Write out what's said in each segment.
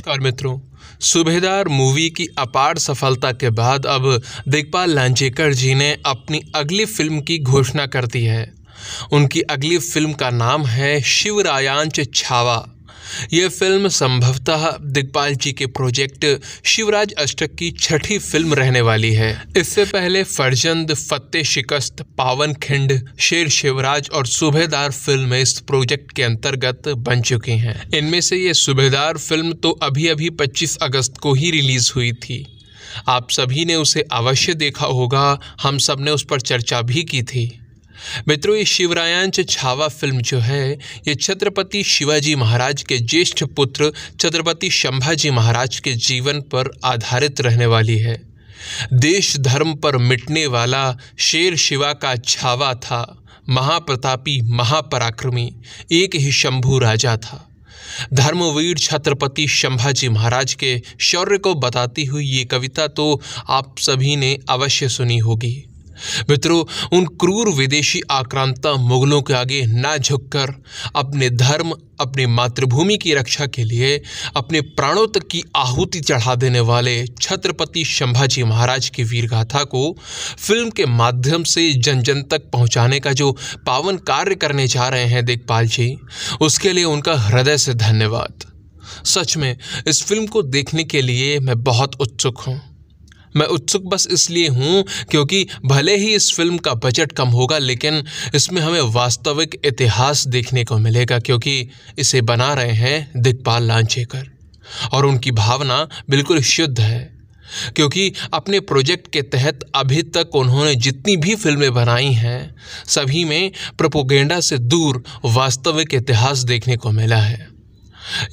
नमस्कार मित्रों सुबेदार मूवी की अपार सफलता के बाद अब दिग्पाल लांजेकर जी ने अपनी अगली फिल्म की घोषणा कर दी है उनकी अगली फिल्म का नाम है शिवरायांच छावा यह फिल्म संभवतः दिग्पाल जी के प्रोजेक्ट शिवराज अष्टक की छठी फिल्म रहने वाली है इससे पहले फर्जंद फतेह शिकस्त पावन खिंड शेर शिवराज और सूबेदार फिल्म इस प्रोजेक्ट के अंतर्गत बन चुकी हैं इनमें से ये सुबहदार फिल्म तो अभी अभी 25 अगस्त को ही रिलीज़ हुई थी आप सभी ने उसे अवश्य देखा होगा हम सब ने उस पर चर्चा भी की थी मित्रों ये शिवरायांच छावा फिल्म जो है ये छत्रपति शिवाजी महाराज के ज्येष्ठ पुत्र छत्रपति शंभाजी महाराज के जीवन पर आधारित रहने वाली है देश धर्म पर मिटने वाला शेर शिवा का छावा था महाप्रतापी महापराक्रमी एक ही शंभू राजा था धर्मवीर छत्रपति शंभाजी महाराज के शौर्य को बताती हुई ये कविता तो आप सभी ने अवश्य सुनी होगी मित्रों उन क्रूर विदेशी आक्रांता मुगलों के आगे ना झुककर अपने धर्म अपने मातृभूमि की रक्षा के लिए अपने प्राणों तक की आहुति चढ़ा देने वाले छत्रपति शंभाजी महाराज की वीरगाथा को फिल्म के माध्यम से जन जन तक पहुंचाने का जो पावन कार्य करने जा रहे हैं देखपाल जी उसके लिए उनका हृदय से धन्यवाद सच में इस फिल्म को देखने के लिए मैं बहुत उत्सुक हूँ मैं उत्सुक बस इसलिए हूँ क्योंकि भले ही इस फिल्म का बजट कम होगा लेकिन इसमें हमें वास्तविक इतिहास देखने को मिलेगा क्योंकि इसे बना रहे हैं दिग्पाल लांचेकर और उनकी भावना बिल्कुल शुद्ध है क्योंकि अपने प्रोजेक्ट के तहत अभी तक उन्होंने जितनी भी फिल्में बनाई हैं सभी में प्रोपोगेंडा से दूर वास्तविक इतिहास देखने को मिला है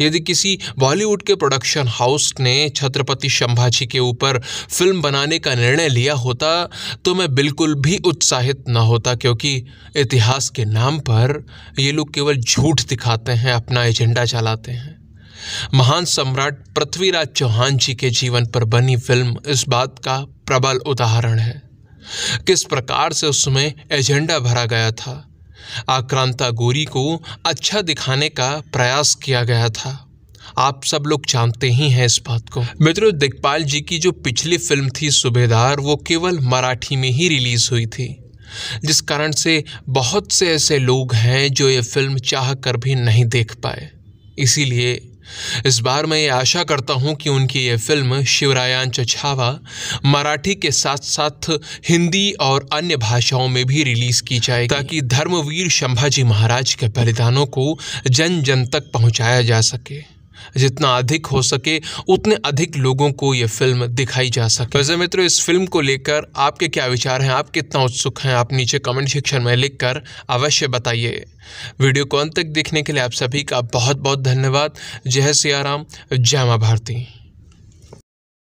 यदि किसी बॉलीवुड के प्रोडक्शन हाउस ने छत्रपति संभाजी के ऊपर फिल्म बनाने का निर्णय लिया होता तो मैं बिल्कुल भी उत्साहित न होता क्योंकि इतिहास के नाम पर ये लोग केवल झूठ दिखाते हैं अपना एजेंडा चलाते हैं महान सम्राट पृथ्वीराज चौहान जी के जीवन पर बनी फिल्म इस बात का प्रबल उदाहरण है किस प्रकार से उसमें एजेंडा भरा गया था आक्रांता गोरी को अच्छा दिखाने का प्रयास किया गया था आप सब लोग जानते ही हैं इस बात को मित्रों दिग्पाल जी की जो पिछली फिल्म थी सुबेदार वो केवल मराठी में ही रिलीज़ हुई थी जिस कारण से बहुत से ऐसे लोग हैं जो ये फिल्म चाह कर भी नहीं देख पाए इसीलिए इस बार मैं ये आशा करता हूँ कि उनकी ये फिल्म शिवरायान चछावा मराठी के साथ साथ हिंदी और अन्य भाषाओं में भी रिलीज की जाए ताकि धर्मवीर शंभाजी महाराज के बलिदानों को जन जन तक पहुँचाया जा सके जितना अधिक हो सके उतने अधिक लोगों को ये फिल्म दिखाई जा सके वैसे तो मित्रों इस फिल्म को लेकर आपके क्या विचार हैं आप कितना उत्सुक हैं आप नीचे कमेंट सेक्शन में लिखकर अवश्य बताइए वीडियो को अंत तक देखने के लिए आप सभी का बहुत बहुत धन्यवाद जय सियाराम जय माँ भारती